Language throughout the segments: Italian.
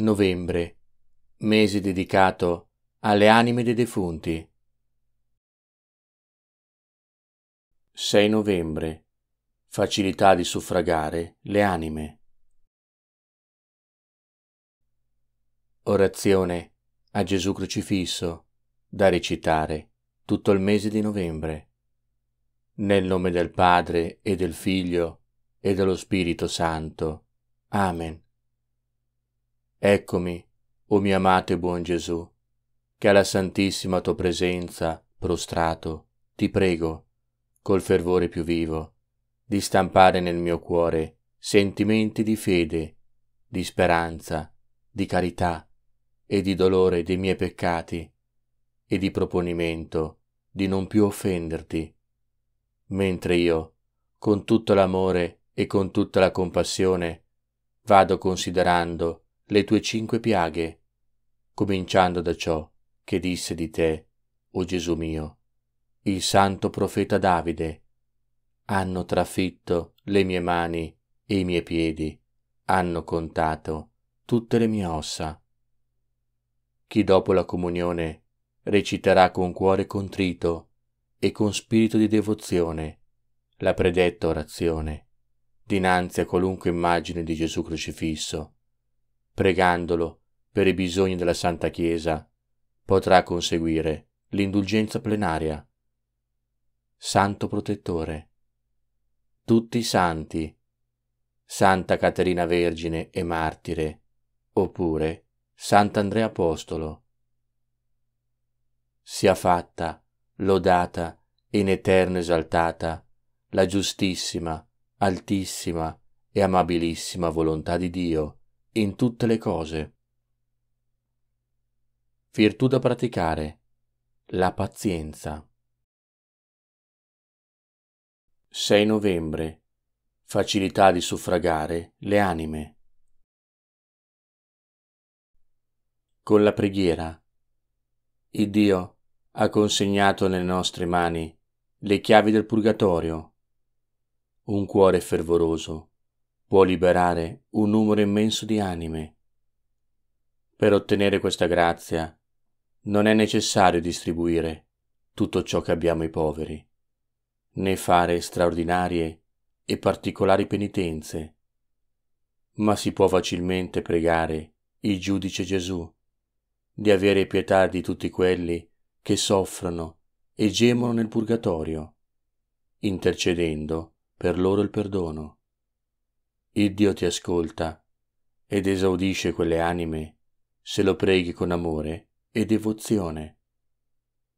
Novembre, mese dedicato alle anime dei defunti. 6 novembre, facilità di suffragare le anime. Orazione a Gesù crocifisso, da recitare tutto il mese di novembre. Nel nome del Padre e del Figlio e dello Spirito Santo. Amen. Eccomi, o mio amato e buon Gesù, che alla santissima tua presenza, prostrato, ti prego, col fervore più vivo, di stampare nel mio cuore sentimenti di fede, di speranza, di carità e di dolore dei miei peccati e di proponimento di non più offenderti, mentre io, con tutto l'amore e con tutta la compassione, vado considerando le tue cinque piaghe, cominciando da ciò che disse di te, o Gesù mio, il santo profeta Davide. Hanno trafitto le mie mani e i miei piedi, hanno contato tutte le mie ossa. Chi dopo la comunione reciterà con cuore contrito e con spirito di devozione la predetta orazione dinanzi a qualunque immagine di Gesù crocifisso pregandolo per i bisogni della Santa Chiesa, potrà conseguire l'indulgenza plenaria. Santo Protettore. Tutti i santi. Santa Caterina Vergine e Martire, oppure Sant'Andrea Apostolo. Sia fatta, lodata, in eterno esaltata, la giustissima, altissima e amabilissima volontà di Dio, in tutte le cose. Virtù da praticare. La pazienza. 6 novembre. Facilità di suffragare le anime. Con la preghiera. Il Dio ha consegnato nelle nostre mani le chiavi del purgatorio. Un cuore fervoroso può liberare un numero immenso di anime. Per ottenere questa grazia non è necessario distribuire tutto ciò che abbiamo ai poveri, né fare straordinarie e particolari penitenze, ma si può facilmente pregare il giudice Gesù di avere pietà di tutti quelli che soffrono e gemono nel purgatorio, intercedendo per loro il perdono. Il Dio ti ascolta ed esaudisce quelle anime se lo preghi con amore e devozione.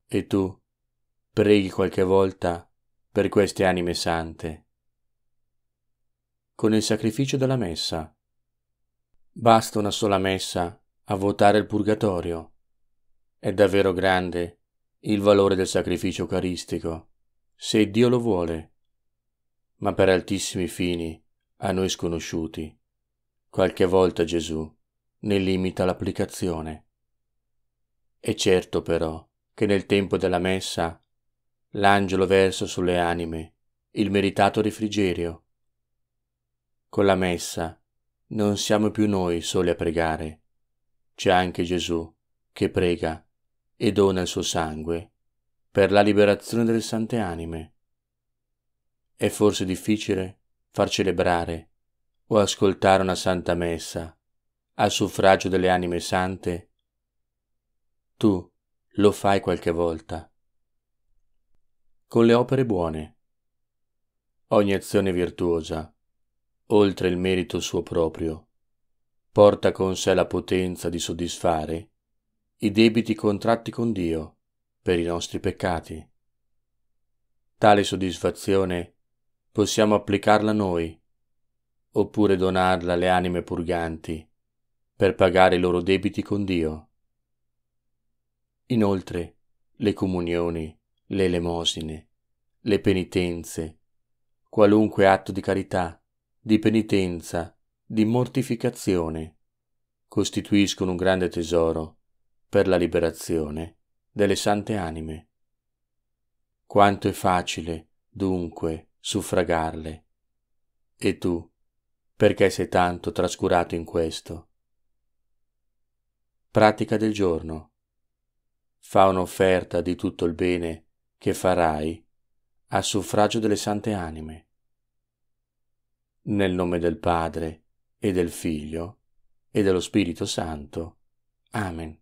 E tu preghi qualche volta per queste anime sante. Con il sacrificio della messa. Basta una sola messa a votare il purgatorio. È davvero grande il valore del sacrificio eucaristico, se Dio lo vuole. Ma per altissimi fini a noi sconosciuti. Qualche volta Gesù ne limita l'applicazione. È certo però che nel tempo della messa l'angelo versa sulle anime il meritato refrigerio. Con la messa non siamo più noi soli a pregare, c'è anche Gesù che prega e dona il suo sangue per la liberazione delle sante anime. È forse difficile far celebrare o ascoltare una santa messa a suffragio delle anime sante, tu lo fai qualche volta. Con le opere buone. Ogni azione virtuosa, oltre il merito suo proprio, porta con sé la potenza di soddisfare i debiti contratti con Dio per i nostri peccati. Tale soddisfazione possiamo applicarla noi, oppure donarla alle anime purganti, per pagare i loro debiti con Dio. Inoltre, le comunioni, le elemosine, le penitenze, qualunque atto di carità, di penitenza, di mortificazione, costituiscono un grande tesoro per la liberazione delle sante anime. Quanto è facile, dunque, suffragarle. E tu, perché sei tanto trascurato in questo? Pratica del giorno. Fa un'offerta di tutto il bene che farai a suffragio delle sante anime. Nel nome del Padre e del Figlio e dello Spirito Santo. Amen.